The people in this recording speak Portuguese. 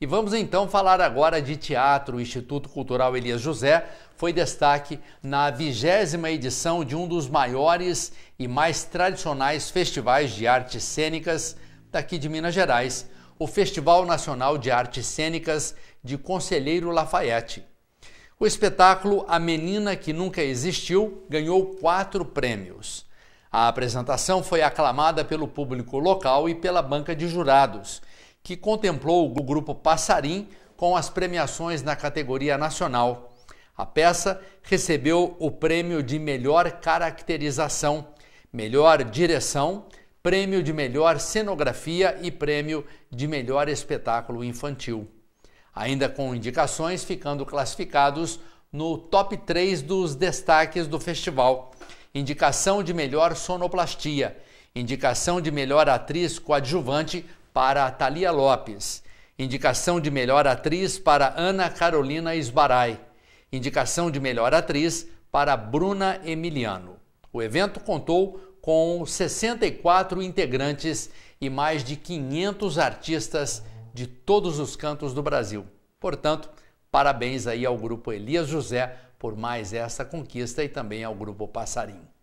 E vamos então falar agora de teatro. O Instituto Cultural Elias José foi destaque na vigésima edição de um dos maiores e mais tradicionais festivais de artes cênicas daqui de Minas Gerais, o Festival Nacional de Artes Cênicas de Conselheiro Lafayette. O espetáculo A Menina que Nunca Existiu ganhou quatro prêmios. A apresentação foi aclamada pelo público local e pela banca de jurados que contemplou o grupo Passarim com as premiações na categoria nacional. A peça recebeu o prêmio de melhor caracterização, melhor direção, prêmio de melhor cenografia e prêmio de melhor espetáculo infantil. Ainda com indicações ficando classificados no top 3 dos destaques do festival: indicação de melhor sonoplastia, indicação de melhor atriz coadjuvante para Thalia Lopes. Indicação de melhor atriz para Ana Carolina Esbarai. Indicação de melhor atriz para Bruna Emiliano. O evento contou com 64 integrantes e mais de 500 artistas de todos os cantos do Brasil. Portanto, parabéns aí ao grupo Elias José por mais essa conquista e também ao grupo Passarinho.